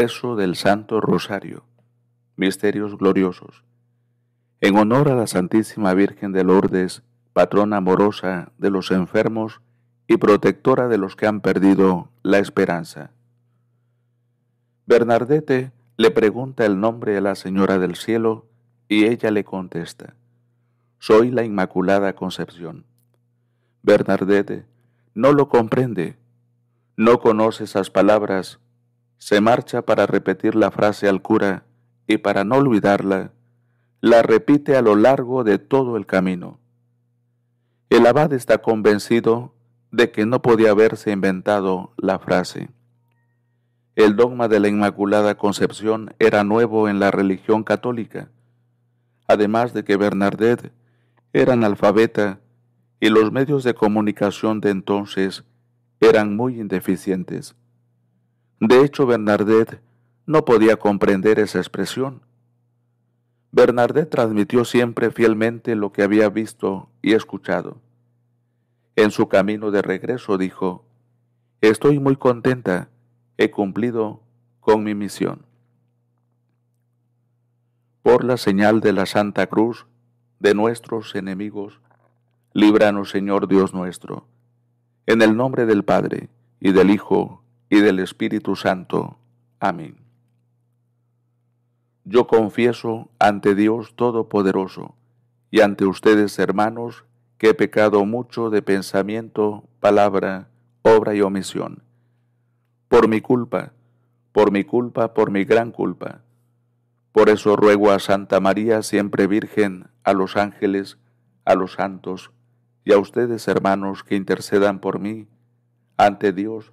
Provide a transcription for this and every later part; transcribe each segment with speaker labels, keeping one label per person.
Speaker 1: rezo del Santo Rosario. Misterios gloriosos. En honor a la Santísima Virgen de Lourdes, patrona amorosa de los enfermos y protectora de los que han perdido la esperanza. Bernardete le pregunta el nombre de la Señora del Cielo y ella le contesta, Soy la Inmaculada Concepción. Bernardete no lo comprende, no conoce esas palabras se marcha para repetir la frase al cura y para no olvidarla, la repite a lo largo de todo el camino. El abad está convencido de que no podía haberse inventado la frase. El dogma de la Inmaculada Concepción era nuevo en la religión católica, además de que Bernardet era analfabeta y los medios de comunicación de entonces eran muy indeficientes. De hecho, Bernardet no podía comprender esa expresión. Bernardet transmitió siempre fielmente lo que había visto y escuchado. En su camino de regreso dijo, Estoy muy contenta, he cumplido con mi misión. Por la señal de la Santa Cruz de nuestros enemigos, líbranos Señor Dios nuestro, en el nombre del Padre, y del Hijo, y del Espíritu Santo. Amén. Yo confieso ante Dios Todopoderoso y ante ustedes, hermanos, que he pecado mucho de pensamiento, palabra, obra y omisión. Por mi culpa, por mi culpa, por mi gran culpa. Por eso ruego a Santa María, siempre Virgen, a los ángeles, a los santos y a ustedes, hermanos, que intercedan por mí ante Dios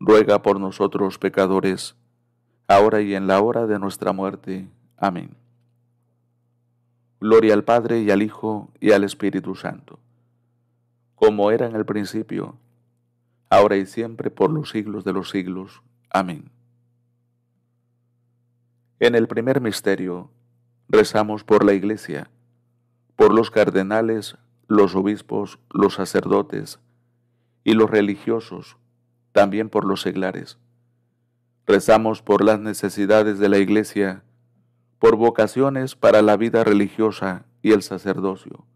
Speaker 1: ruega por nosotros pecadores, ahora y en la hora de nuestra muerte. Amén. Gloria al Padre y al Hijo y al Espíritu Santo, como era en el principio, ahora y siempre, por los siglos de los siglos. Amén. En el primer misterio, rezamos por la Iglesia, por los cardenales, los obispos, los sacerdotes y los religiosos también por los seglares. Rezamos por las necesidades de la Iglesia, por vocaciones para la vida religiosa y el sacerdocio.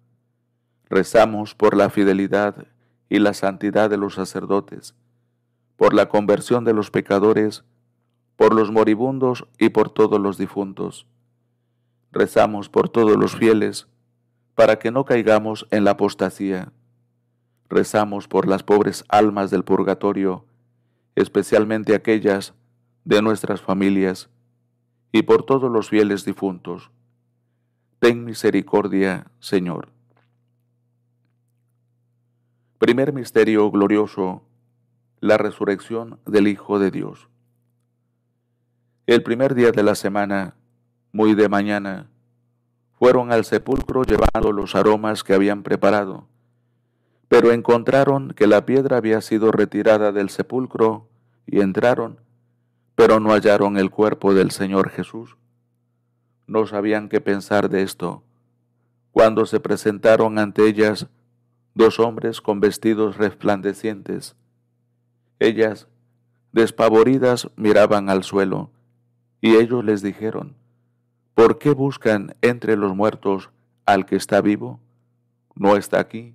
Speaker 1: Rezamos por la fidelidad y la santidad de los sacerdotes, por la conversión de los pecadores, por los moribundos y por todos los difuntos. Rezamos por todos los fieles, para que no caigamos en la apostasía. Rezamos por las pobres almas del purgatorio, especialmente aquellas de nuestras familias, y por todos los fieles difuntos. Ten misericordia, Señor. Primer misterio glorioso, la resurrección del Hijo de Dios. El primer día de la semana, muy de mañana, fueron al sepulcro llevando los aromas que habían preparado pero encontraron que la piedra había sido retirada del sepulcro y entraron, pero no hallaron el cuerpo del Señor Jesús. No sabían qué pensar de esto. Cuando se presentaron ante ellas dos hombres con vestidos resplandecientes, ellas, despavoridas, miraban al suelo, y ellos les dijeron, ¿por qué buscan entre los muertos al que está vivo? No está aquí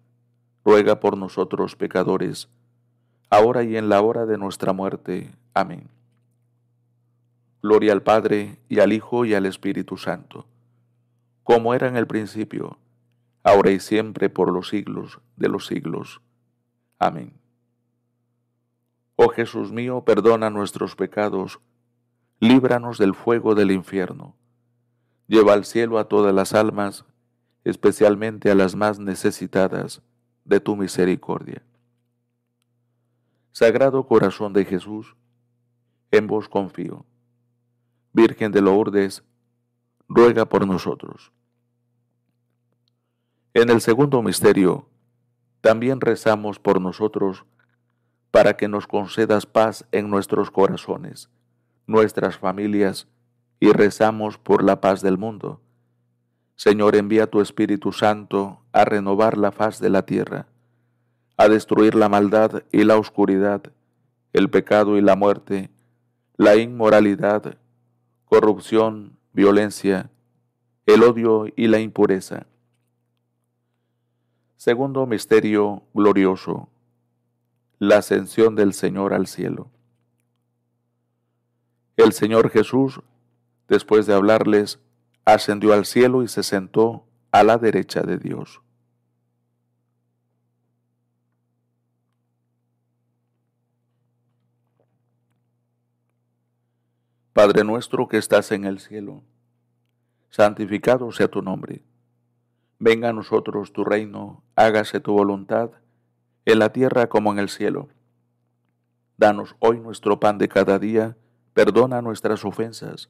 Speaker 1: ruega por nosotros pecadores, ahora y en la hora de nuestra muerte. Amén. Gloria al Padre, y al Hijo, y al Espíritu Santo, como era en el principio, ahora y siempre, por los siglos de los siglos. Amén. Oh Jesús mío, perdona nuestros pecados, líbranos del fuego del infierno. Lleva al cielo a todas las almas, especialmente a las más necesitadas de tu misericordia. Sagrado Corazón de Jesús, en vos confío. Virgen de Lourdes, ruega por nosotros. En el segundo misterio, también rezamos por nosotros para que nos concedas paz en nuestros corazones, nuestras familias, y rezamos por la paz del mundo Señor, envía tu Espíritu Santo a renovar la faz de la tierra, a destruir la maldad y la oscuridad, el pecado y la muerte, la inmoralidad, corrupción, violencia, el odio y la impureza. Segundo misterio glorioso, la ascensión del Señor al cielo. El Señor Jesús, después de hablarles ascendió al cielo y se sentó a la derecha de Dios. Padre nuestro que estás en el cielo, santificado sea tu nombre. Venga a nosotros tu reino, hágase tu voluntad, en la tierra como en el cielo. Danos hoy nuestro pan de cada día, perdona nuestras ofensas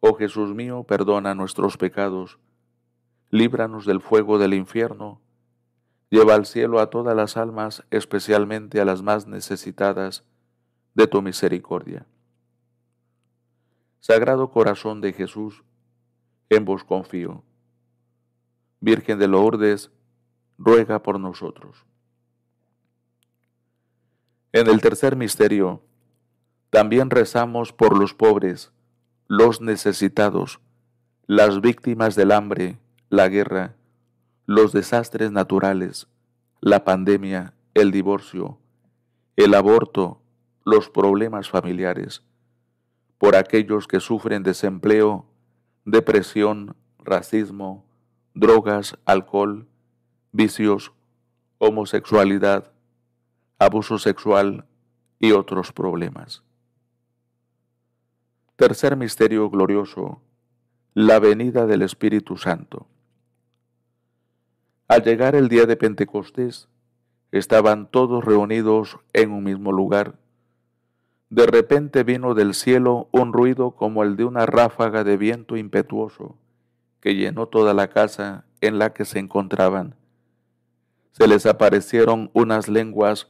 Speaker 1: Oh Jesús mío, perdona nuestros pecados, líbranos del fuego del infierno, lleva al cielo a todas las almas, especialmente a las más necesitadas de tu misericordia. Sagrado Corazón de Jesús, en vos confío. Virgen de Lourdes, ruega por nosotros. En el tercer misterio, también rezamos por los pobres, los necesitados, las víctimas del hambre, la guerra, los desastres naturales, la pandemia, el divorcio, el aborto, los problemas familiares, por aquellos que sufren desempleo, depresión, racismo, drogas, alcohol, vicios, homosexualidad, abuso sexual y otros problemas. Tercer misterio glorioso, la venida del Espíritu Santo. Al llegar el día de Pentecostés, estaban todos reunidos en un mismo lugar. De repente vino del cielo un ruido como el de una ráfaga de viento impetuoso, que llenó toda la casa en la que se encontraban. Se les aparecieron unas lenguas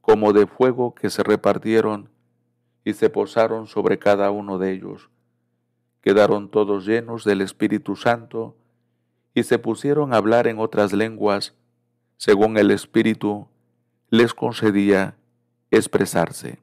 Speaker 1: como de fuego que se repartieron y se posaron sobre cada uno de ellos. Quedaron todos llenos del Espíritu Santo y se pusieron a hablar en otras lenguas, según el Espíritu les concedía expresarse.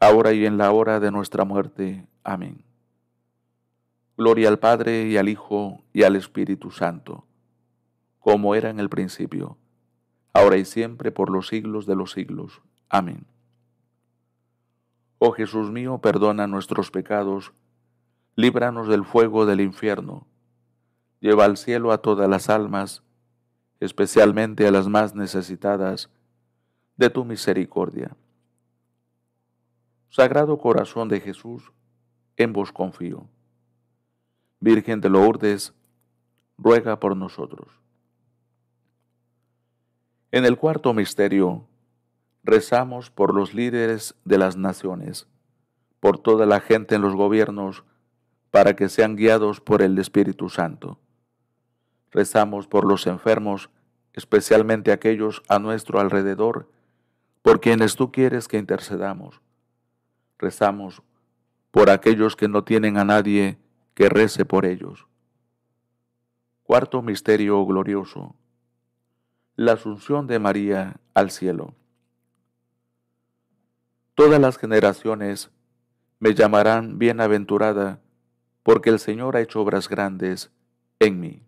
Speaker 1: ahora y en la hora de nuestra muerte. Amén. Gloria al Padre y al Hijo y al Espíritu Santo, como era en el principio, ahora y siempre, por los siglos de los siglos. Amén. Oh Jesús mío, perdona nuestros pecados, líbranos del fuego del infierno, lleva al cielo a todas las almas, especialmente a las más necesitadas de tu misericordia. Sagrado Corazón de Jesús, en vos confío. Virgen de Lourdes, ruega por nosotros. En el cuarto misterio, rezamos por los líderes de las naciones, por toda la gente en los gobiernos, para que sean guiados por el Espíritu Santo. Rezamos por los enfermos, especialmente aquellos a nuestro alrededor, por quienes tú quieres que intercedamos rezamos por aquellos que no tienen a nadie que rece por ellos. Cuarto misterio glorioso. La asunción de María al cielo. Todas las generaciones me llamarán bienaventurada, porque el Señor ha hecho obras grandes en mí.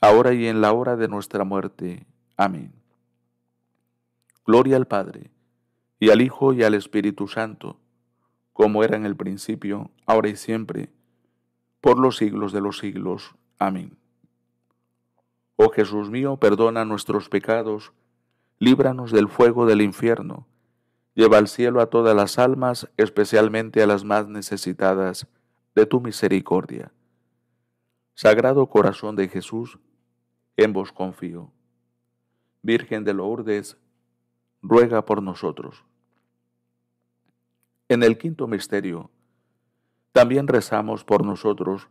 Speaker 1: ahora y en la hora de nuestra muerte. Amén. Gloria al Padre, y al Hijo y al Espíritu Santo, como era en el principio, ahora y siempre, por los siglos de los siglos. Amén. Oh Jesús mío, perdona nuestros pecados, líbranos del fuego del infierno, lleva al cielo a todas las almas, especialmente a las más necesitadas de tu misericordia. Sagrado Corazón de Jesús, en vos confío. Virgen de Lourdes, ruega por nosotros. En el quinto misterio, también rezamos por nosotros.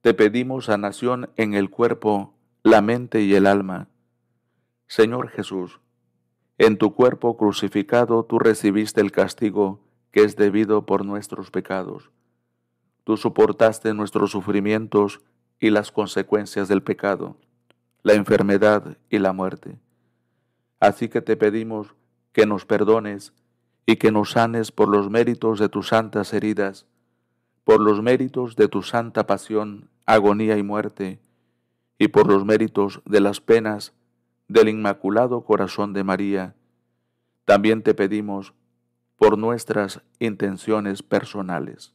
Speaker 1: Te pedimos sanación en el cuerpo, la mente y el alma. Señor Jesús, en tu cuerpo crucificado tú recibiste el castigo que es debido por nuestros pecados. Tú soportaste nuestros sufrimientos y las consecuencias del pecado, la enfermedad y la muerte. Así que te pedimos que nos perdones y que nos sanes por los méritos de tus santas heridas, por los méritos de tu santa pasión, agonía y muerte, y por los méritos de las penas del Inmaculado Corazón de María. También te pedimos por nuestras intenciones personales.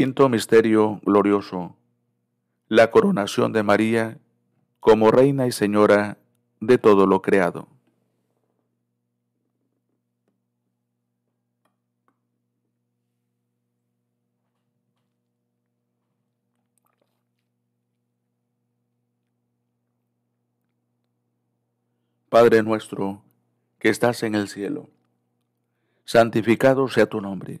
Speaker 1: Quinto Misterio Glorioso. La coronación de María como Reina y Señora de todo lo creado. Padre nuestro, que estás en el cielo, santificado sea tu nombre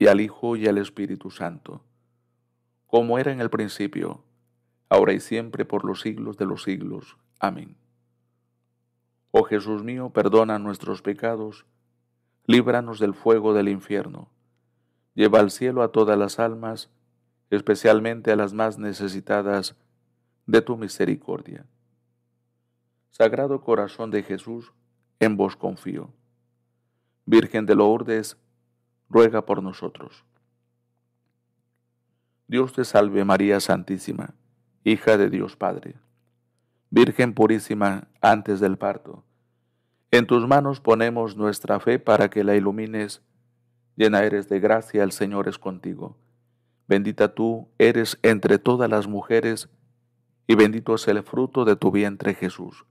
Speaker 1: y al Hijo y al Espíritu Santo, como era en el principio, ahora y siempre, por los siglos de los siglos. Amén. Oh Jesús mío, perdona nuestros pecados, líbranos del fuego del infierno, lleva al cielo a todas las almas, especialmente a las más necesitadas de tu misericordia. Sagrado Corazón de Jesús, en vos confío. Virgen de Lourdes, ruega por nosotros. Dios te salve María Santísima, hija de Dios Padre, Virgen purísima antes del parto. En tus manos ponemos nuestra fe para que la ilumines. Llena eres de gracia, el Señor es contigo. Bendita tú eres entre todas las mujeres, y bendito es el fruto de tu vientre Jesús.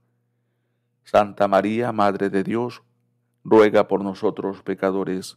Speaker 1: Santa María, Madre de Dios, ruega por nosotros pecadores,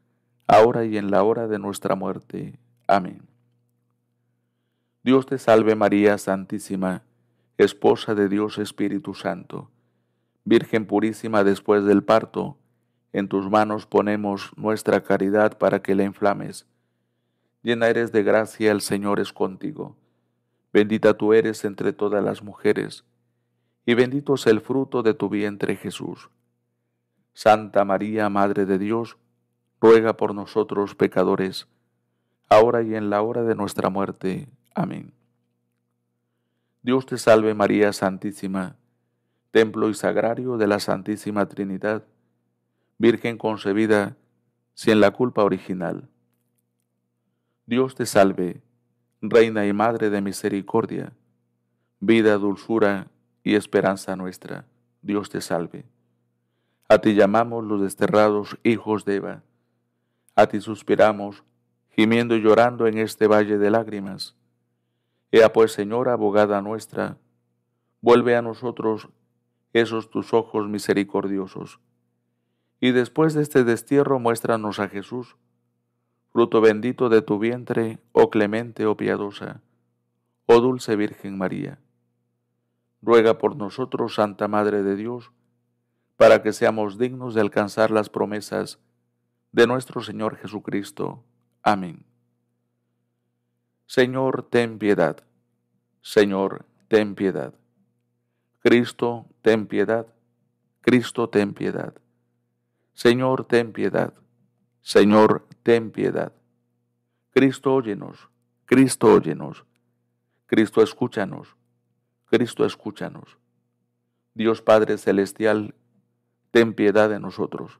Speaker 1: ahora y en la hora de nuestra muerte. Amén. Dios te salve María Santísima, Esposa de Dios Espíritu Santo, Virgen purísima después del parto, en tus manos ponemos nuestra caridad para que la inflames. Llena eres de gracia, el Señor es contigo. Bendita tú eres entre todas las mujeres, y bendito es el fruto de tu vientre Jesús. Santa María, Madre de Dios, ruega por nosotros pecadores, ahora y en la hora de nuestra muerte. Amén. Dios te salve María Santísima, templo y sagrario de la Santísima Trinidad, Virgen concebida sin la culpa original. Dios te salve, Reina y Madre de Misericordia, vida, dulzura y esperanza nuestra. Dios te salve. A ti llamamos los desterrados hijos de Eva a ti suspiramos, gimiendo y llorando en este valle de lágrimas. Ea pues, Señora, abogada nuestra, vuelve a nosotros esos tus ojos misericordiosos. Y después de este destierro muéstranos a Jesús, fruto bendito de tu vientre, oh clemente, oh piadosa, oh dulce Virgen María. Ruega por nosotros, Santa Madre de Dios, para que seamos dignos de alcanzar las promesas de nuestro Señor Jesucristo. Amén. Señor, ten piedad. Señor, ten piedad. Cristo, ten piedad. Cristo, ten piedad. Señor, ten piedad. Señor, ten piedad. Cristo, óyenos. Cristo, óyenos. Cristo, escúchanos. Cristo, escúchanos. Dios Padre Celestial, ten piedad de nosotros.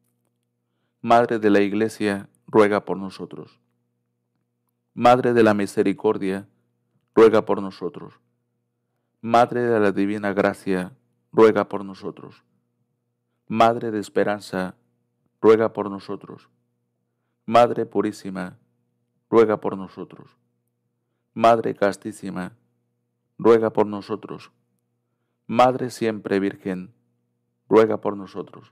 Speaker 1: Madre de la Iglesia, ruega por nosotros. Madre de la Misericordia, ruega por nosotros. Madre de la Divina Gracia, ruega por nosotros. Madre de Esperanza, ruega por nosotros. Madre Purísima, ruega por nosotros. Madre Castísima, ruega por nosotros. Madre Siempre Virgen, ruega por nosotros.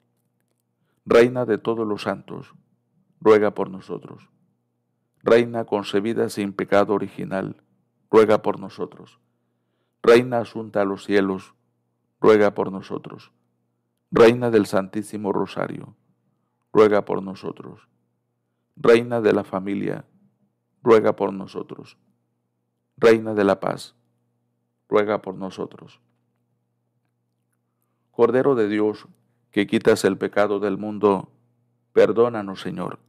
Speaker 1: Reina de todos los santos, ruega por nosotros. Reina concebida sin pecado original, ruega por nosotros. Reina asunta a los cielos, ruega por nosotros. Reina del Santísimo Rosario, ruega por nosotros. Reina de la familia, ruega por nosotros. Reina de la paz, ruega por nosotros. Cordero de Dios, que quitas el pecado del mundo, perdónanos, Señor.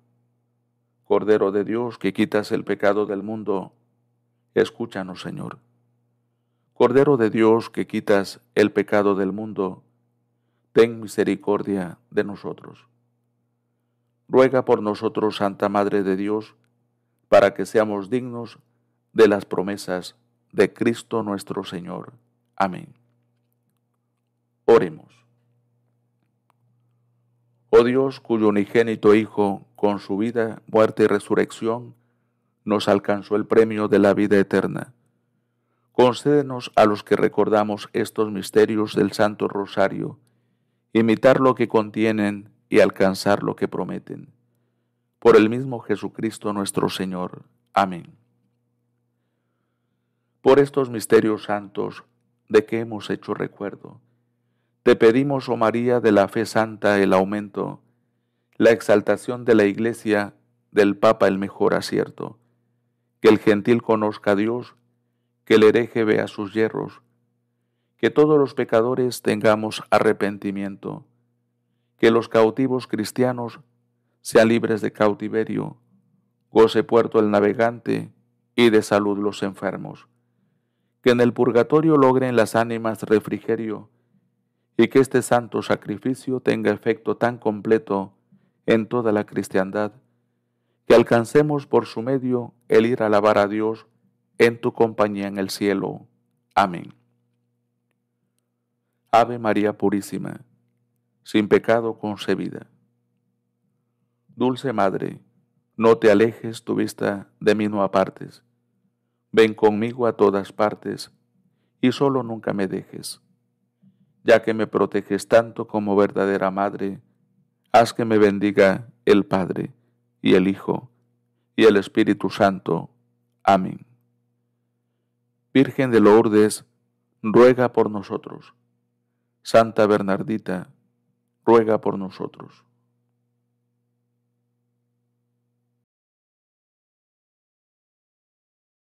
Speaker 1: Cordero de Dios, que quitas el pecado del mundo, escúchanos, Señor. Cordero de Dios, que quitas el pecado del mundo, ten misericordia de nosotros. Ruega por nosotros, Santa Madre de Dios, para que seamos dignos de las promesas de Cristo nuestro Señor. Amén. Oremos. Oh Dios, cuyo unigénito Hijo, con su vida, muerte y resurrección, nos alcanzó el premio de la vida eterna. Concédenos a los que recordamos estos misterios del Santo Rosario, imitar lo que contienen y alcanzar lo que prometen. Por el mismo Jesucristo nuestro Señor. Amén. Por estos misterios santos, de que hemos hecho recuerdo, te pedimos, oh María, de la fe santa el aumento, la exaltación de la Iglesia, del Papa el mejor acierto, que el gentil conozca a Dios, que el hereje vea sus yerros. que todos los pecadores tengamos arrepentimiento, que los cautivos cristianos sean libres de cautiverio, goce puerto el navegante y de salud los enfermos, que en el purgatorio logren las ánimas refrigerio, y que este santo sacrificio tenga efecto tan completo en toda la cristiandad, que alcancemos por su medio el ir a alabar a Dios en tu compañía en el cielo. Amén. Ave María Purísima, sin pecado concebida. Dulce Madre, no te alejes tu vista de mí no apartes. Ven conmigo a todas partes y solo nunca me dejes ya que me proteges tanto como verdadera madre, haz que me bendiga el Padre y el Hijo y el Espíritu Santo. Amén. Virgen de Lourdes, ruega por nosotros. Santa Bernardita, ruega por nosotros.